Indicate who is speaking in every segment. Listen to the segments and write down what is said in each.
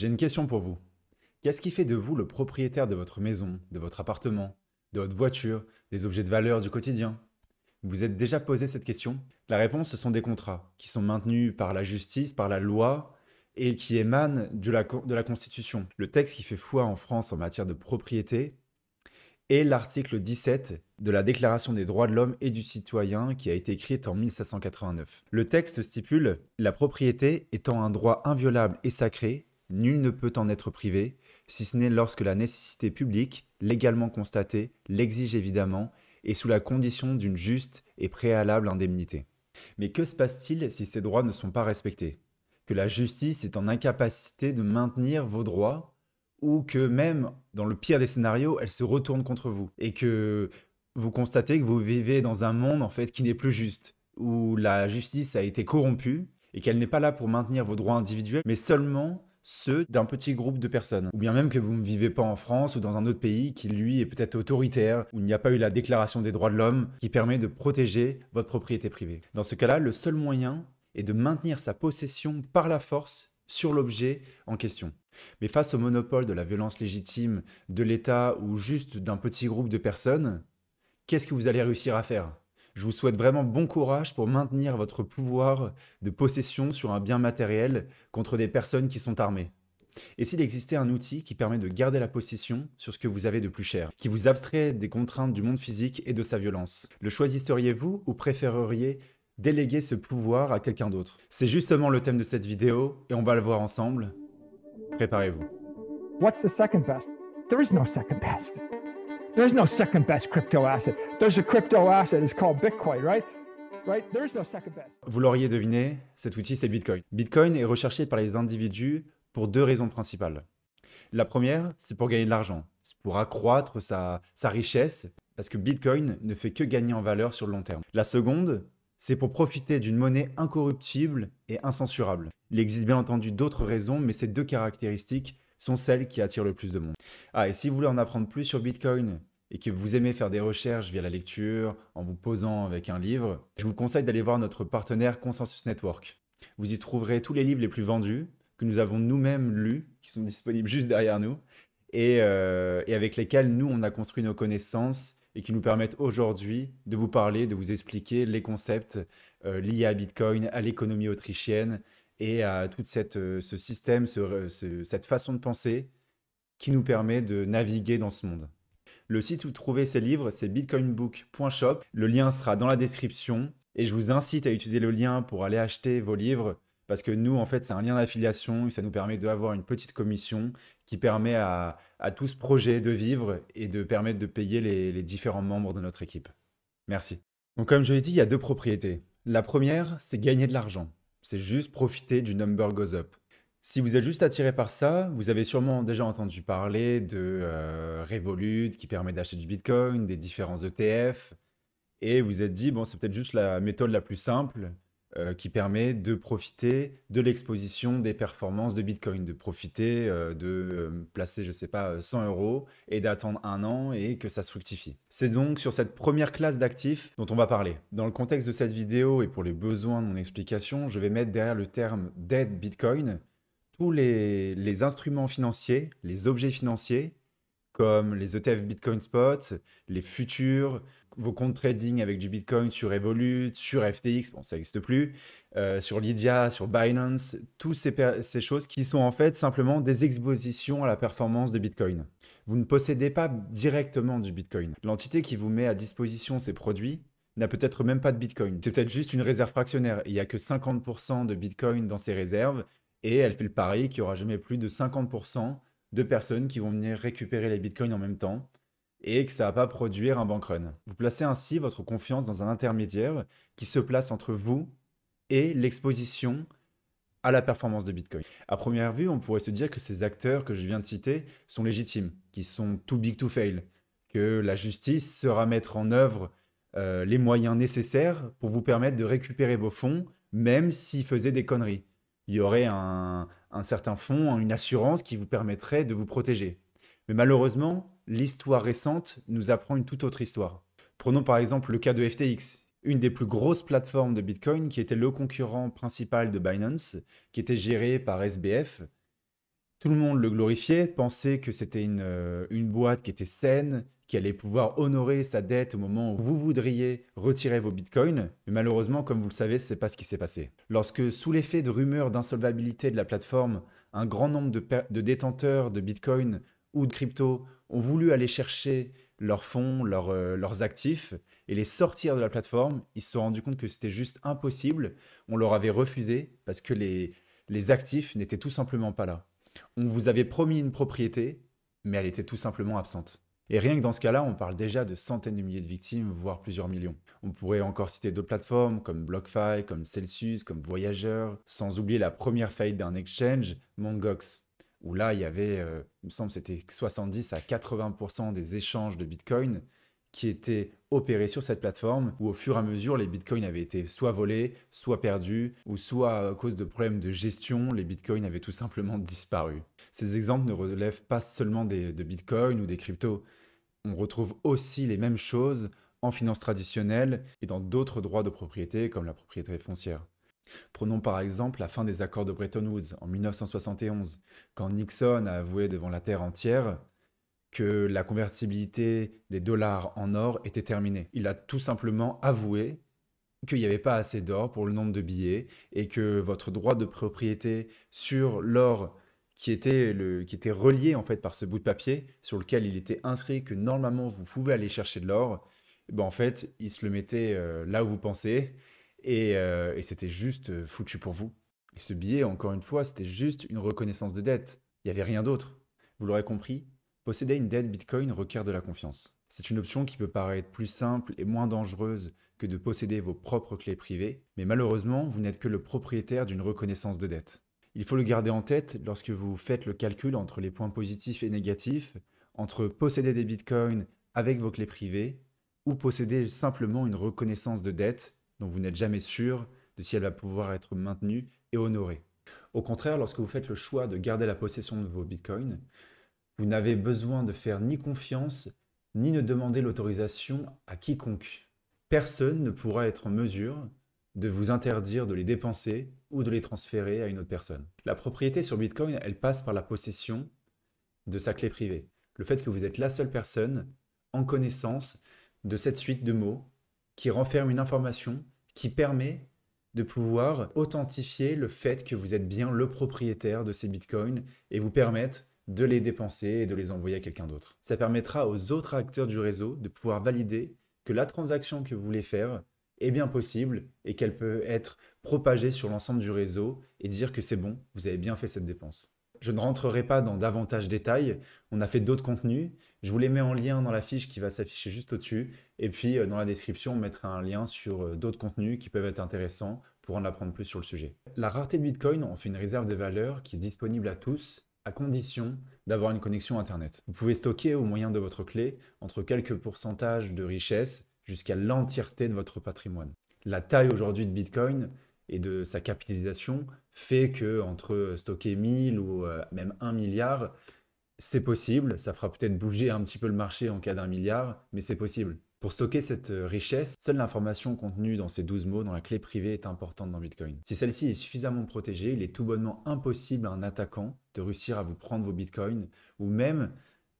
Speaker 1: J'ai une question pour vous. Qu'est-ce qui fait de vous le propriétaire de votre maison, de votre appartement, de votre voiture, des objets de valeur du quotidien Vous êtes déjà posé cette question La réponse, ce sont des contrats qui sont maintenus par la justice, par la loi et qui émanent de la, de la Constitution. Le texte qui fait foi en France en matière de propriété est l'article 17 de la Déclaration des droits de l'homme et du citoyen qui a été écrite en 1789. Le texte stipule La propriété étant un droit inviolable et sacré Nul ne peut en être privé, si ce n'est lorsque la nécessité publique, légalement constatée, l'exige évidemment, et sous la condition d'une juste et préalable indemnité. Mais que se passe-t-il si ces droits ne sont pas respectés Que la justice est en incapacité de maintenir vos droits ou que même, dans le pire des scénarios, elle se retourne contre vous et que vous constatez que vous vivez dans un monde en fait qui n'est plus juste, où la justice a été corrompue et qu'elle n'est pas là pour maintenir vos droits individuels, mais seulement ceux d'un petit groupe de personnes. Ou bien même que vous ne vivez pas en France ou dans un autre pays qui, lui, est peut-être autoritaire, où il n'y a pas eu la déclaration des droits de l'homme qui permet de protéger votre propriété privée. Dans ce cas-là, le seul moyen est de maintenir sa possession par la force sur l'objet en question. Mais face au monopole de la violence légitime de l'État ou juste d'un petit groupe de personnes, qu'est-ce que vous allez réussir à faire je vous souhaite vraiment bon courage pour maintenir votre pouvoir de possession sur un bien matériel contre des personnes qui sont armées. Et s'il existait un outil qui permet de garder la possession sur ce que vous avez de plus cher, qui vous abstrait des contraintes du monde physique et de sa violence, le choisisseriez-vous ou préféreriez déléguer ce pouvoir à quelqu'un d'autre C'est justement le thème de cette vidéo et on va le voir ensemble. Préparez-vous. the second best? second best second best crypto asset. a crypto asset. Bitcoin, Vous l'auriez deviné, cet outil, c'est Bitcoin. Bitcoin est recherché par les individus pour deux raisons principales. La première, c'est pour gagner de l'argent. C'est pour accroître sa, sa richesse, parce que Bitcoin ne fait que gagner en valeur sur le long terme. La seconde, c'est pour profiter d'une monnaie incorruptible et incensurable. Il existe bien entendu d'autres raisons, mais ces deux caractéristiques sont celles qui attirent le plus de monde. Ah, et si vous voulez en apprendre plus sur Bitcoin, et que vous aimez faire des recherches via la lecture, en vous posant avec un livre, je vous conseille d'aller voir notre partenaire Consensus Network. Vous y trouverez tous les livres les plus vendus, que nous avons nous-mêmes lus, qui sont disponibles juste derrière nous, et, euh, avec lesquels nous, on a construit nos connaissances et qui nous permettent aujourd'hui de vous parler, de vous expliquer les concepts euh, liés à Bitcoin, à l'économie autrichienne et à tout euh, ce système, cette façon de penser qui nous permet de naviguer dans ce monde. Le site où trouver ces livres, c'est bitcoinbook.shop. Le lien sera dans la description et je vous incite à utiliser le lien pour aller acheter vos livres parce que nous, en fait, c'est un lien d'affiliation et ça nous permet d'avoir une petite commission qui permet à, à, tout ce projet de vivre et de permettre de payer les, les différents membres de notre équipe. Merci. Donc, comme je l'ai dit, il y a deux propriétés. La première, c'est gagner de l'argent. C'est juste profiter du number goes up. Si vous êtes juste attiré par ça, vous avez sûrement déjà entendu parler de euh, Revolut qui permet d'acheter du Bitcoin, des différents ETF, et vous êtes dit, bon, c'est peut-être juste la méthode la plus simple euh, qui permet de profiter de l'exposition des performances de Bitcoin, de profiter euh, de placer, je ne sais pas, 100 euros et d'attendre un an et que ça se fructifie. C'est donc sur cette première classe d'actifs dont on va parler. Dans le contexte de cette vidéo et pour les besoins de mon explication, je vais mettre derrière le terme dead Bitcoin tous les, instruments financiers, les objets financiers, comme les ETF Bitcoin Spot, les futurs, vos comptes trading avec du Bitcoin sur Evolut, sur FTX, bon, ça n'existe plus, euh, sur Lydia, sur Binance, toutes ces, choses qui sont en fait simplement des expositions à la performance de Bitcoin. Vous ne possédez pas directement du Bitcoin. L'entité qui vous met à disposition ces produits n'a peut-être même pas de Bitcoin. C'est peut-être juste une réserve fractionnaire. Il n'y a que 50% de Bitcoin dans ses réserves et elle fait le pari qu'il n'y aura jamais plus de 50% de personnes qui vont venir récupérer les bitcoins en même temps et que ça va pas produire un bank run. Vous placez ainsi votre confiance dans un intermédiaire qui se place entre vous et l'exposition à la performance de Bitcoin. À première vue, on pourrait se dire que ces acteurs que je viens de citer sont légitimes, qu'ils sont too big to fail, que la justice sera mettre en œuvre euh, les moyens nécessaires pour vous permettre de récupérer vos fonds, même s'ils faisaient des conneries il y aurait un, certain fonds, une assurance qui vous permettrait de vous protéger. Mais malheureusement, l'histoire récente nous apprend une toute autre histoire. Prenons par exemple le cas de FTX, une des plus grosses plateformes de Bitcoin qui était le concurrent principal de Binance, qui était géré par SBF, tout le monde le glorifiait, pensait que c'était euh, une, boîte qui était saine, qui allait pouvoir honorer sa dette au moment où vous voudriez retirer vos bitcoins. Mais malheureusement, comme vous le savez, ce n'est pas ce qui s'est passé. Lorsque, sous l'effet de rumeurs d'insolvabilité de la plateforme, un grand nombre de, détenteurs de bitcoins ou de crypto ont voulu aller chercher leurs fonds, euh, leurs actifs et les sortir de la plateforme, ils se sont rendus compte que c'était juste impossible. On leur avait refusé parce que les actifs n'étaient tout simplement pas là on vous avait promis une propriété, mais elle était tout simplement absente. Et rien que dans ce cas-là, on parle déjà de centaines de milliers de victimes, voire plusieurs millions. On pourrait encore citer d'autres plateformes comme BlockFi, comme Celsius, comme Voyager, sans oublier la première faillite d'un exchange, Mongox, où là, il y avait, euh, il me semble, c'était 70 à 80% des échanges de Bitcoin qui étaient opérés sur cette plateforme où au fur et à mesure les bitcoins avaient été soit volés, soit perdus ou soit à cause de problèmes de gestion, les bitcoins avaient tout simplement disparu. Ces exemples ne relèvent pas seulement de bitcoins ou des cryptos. On retrouve aussi les mêmes choses en finance traditionnelle et dans d'autres droits de propriété comme la propriété foncière. Prenons par exemple la fin des accords de Bretton Woods en 1971, quand Nixon a avoué devant la Terre entière que la convertibilité des dollars en or était terminée. Il a tout simplement avoué qu'il n'y avait pas assez d'or pour le nombre de billets et que votre droit de propriété sur l'or qui était, qui était relié en fait par ce bout de papier sur lequel il était inscrit que normalement vous pouvez aller chercher de l'or, ben en fait il se le mettait euh, là où vous pensez et, euh, et c'était juste euh, foutu pour vous. Et ce billet, encore une fois, c'était juste une reconnaissance de dette. Il n'y avait rien d'autre. Vous l'aurez compris, Posséder une dette Bitcoin requiert de la confiance. C'est une option qui peut paraître plus simple et moins dangereuse que de posséder vos propres clés privées, mais malheureusement, vous n'êtes que le propriétaire d'une reconnaissance de dette. Il faut le garder en tête lorsque vous faites le calcul entre les points positifs et négatifs, entre posséder des bitcoins avec vos clés privées ou posséder simplement une reconnaissance de dette dont vous n'êtes jamais sûr de si elle va pouvoir être maintenue et honorée. Au contraire, lorsque vous faites le choix de garder la possession de vos bitcoins, vous n'avez besoin de faire ni confiance, ni ne demander l'autorisation à quiconque. Personne ne pourra être en mesure de vous interdire de les dépenser ou de les transférer à une autre personne. La propriété sur Bitcoin, elle passe par la possession de sa clé privée. Le fait que vous êtes la seule personne en connaissance de cette suite de mots qui renferme une information qui permet de pouvoir authentifier le fait que vous êtes bien le propriétaire de ces bitcoins et vous permettre de les dépenser et de les envoyer à quelqu'un d'autre. Ça permettra aux autres acteurs du réseau de pouvoir valider que la transaction que vous voulez faire est bien possible et qu'elle peut être propagée sur l'ensemble du réseau et dire que c'est bon, vous avez bien fait cette dépense. Je ne rentrerai pas dans davantage de détails, on a fait d'autres contenus, je vous les mets en lien dans la fiche qui va s'afficher juste au-dessus, et puis euh, dans la description, on mettra un lien sur euh, d'autres contenus qui peuvent être intéressants pour en apprendre plus sur le sujet. La rareté de Bitcoin en fait une réserve de valeur qui est disponible à tous à condition d'avoir une connexion Internet. Vous pouvez stocker au moyen de votre clé entre quelques pourcentages de richesse jusqu'à l'entièreté de votre patrimoine. La taille aujourd'hui de Bitcoin et de sa capitalisation fait que entre stocker 1000 ou euh, même 1 milliard, c'est possible. Ça fera peut-être bouger un petit peu le marché en cas d'un milliard, mais c'est possible. Pour stocker cette euh, richesse, seule l'information contenue dans ces 12 mots dans la clé privée est importante dans Bitcoin. Si celle-ci est suffisamment protégée, il est tout bonnement impossible à un attaquant de réussir à vous prendre vos Bitcoins ou même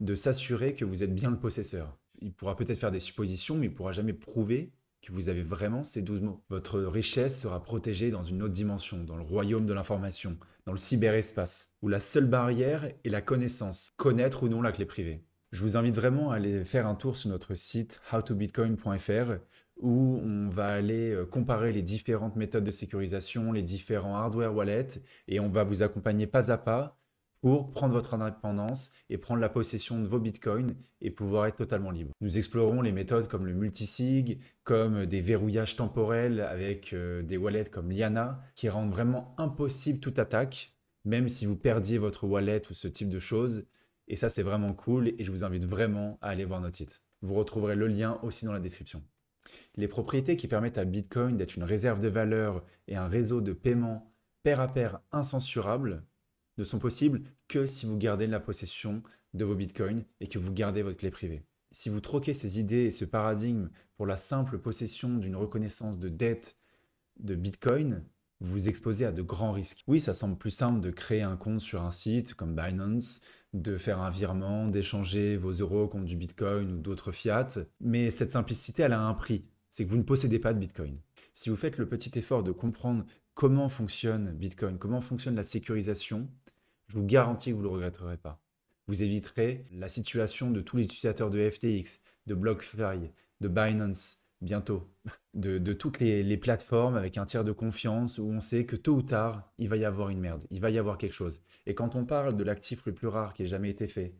Speaker 1: de s'assurer que vous êtes bien le possesseur. Il pourra peut-être faire des suppositions, mais il ne pourra jamais prouver que vous avez vraiment ces 12 mots. Votre richesse sera protégée dans une autre dimension, dans le royaume de l'information, dans le cyberespace, où la seule barrière est la connaissance, connaître ou non la clé privée. Je vous invite vraiment à aller faire un tour sur notre site howtobitcoin.fr où on va aller euh, comparer les différentes méthodes de sécurisation, les différents hardware wallets, et on va vous accompagner pas à pas pour prendre votre indépendance et prendre la possession de vos bitcoins et pouvoir être totalement libre. Nous explorons les méthodes comme le multisig, comme des verrouillages temporels avec euh, des wallets comme Liana qui rendent vraiment impossible toute attaque, même si vous perdiez votre wallet ou ce type de choses. Et ça, c'est vraiment cool et je vous invite vraiment à aller voir notre site. Vous retrouverez le lien aussi dans la description. Les propriétés qui permettent à Bitcoin d'être une réserve de valeur et un réseau de paiement pair à pair incensurable ne sont possibles que si vous gardez la possession de vos bitcoins et que vous gardez votre clé privée. Si vous troquez ces idées et ce paradigme pour la simple possession d'une reconnaissance de dette de bitcoin, vous vous exposez à de grands risques. Oui, ça semble plus simple de créer un compte sur un site comme Binance de faire un virement, d'échanger vos euros contre du Bitcoin ou d'autres fiat. Mais cette simplicité, elle a un prix. C'est que vous ne possédez pas de Bitcoin. Si vous faites le petit effort de comprendre comment fonctionne Bitcoin, comment fonctionne la sécurisation, je vous garantis que vous ne le regretterez pas. Vous éviterez la situation de tous les utilisateurs de FTX, de BlockFi, de Binance, bientôt de, toutes les, plateformes avec un tiers de confiance où on sait que tôt ou tard, il va y avoir une merde, il va y avoir quelque chose. Et quand on parle de l'actif le plus rare qui ait jamais été fait,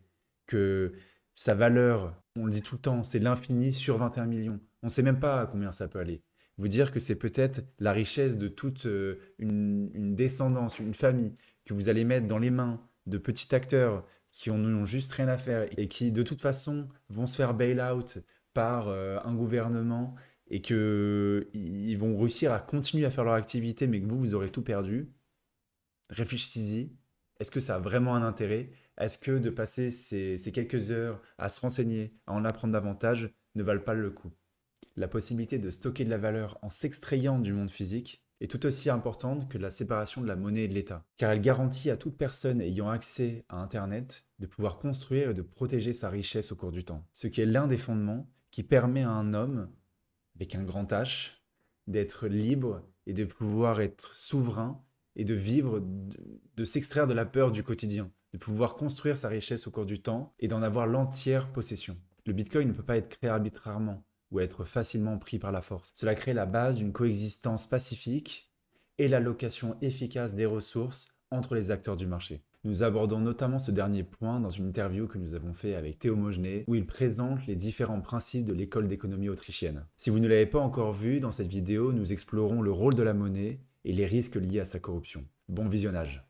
Speaker 1: que sa valeur, on le dit tout le temps, c'est l'infini sur 21 millions, on ne sait même pas à combien ça peut aller. Vous dire que c'est peut-être la richesse de toute euh, une, descendance, une famille, que vous allez mettre dans les mains de petits acteurs qui n'ont juste rien à faire et qui de toute façon vont se faire bail out par euh, un gouvernement et qu'ils vont réussir à continuer à faire leur activité, mais que vous, vous aurez tout perdu, réfléchissez-y. Est-ce que ça a vraiment un intérêt Est-ce que de passer ces, quelques heures à se renseigner, à en apprendre davantage, ne valent pas le coup La possibilité de stocker de la valeur en s'extrayant du monde physique, est tout aussi importante que la séparation de la monnaie et de l'État, car elle garantit à toute personne ayant accès à Internet de pouvoir construire et de protéger sa richesse au cours du temps, ce qui est l'un des fondements qui permet à un homme, avec un grand H, d'être libre et de pouvoir être souverain et de vivre, de, de s'extraire de la peur du quotidien, de pouvoir construire sa richesse au cours du temps et d'en avoir l'entière possession. Le Bitcoin ne peut pas être créé arbitrairement ou être facilement pris par la force. Cela crée la base d'une coexistence pacifique et l'allocation efficace des ressources entre les acteurs du marché. Nous abordons notamment ce dernier point dans une interview que nous avons fait avec Théo Mogenet, où il présente les différents principes de l'école d'économie autrichienne. Si vous ne l'avez pas encore vu, dans cette vidéo, nous explorons le rôle de la monnaie et les risques liés à sa corruption. Bon visionnage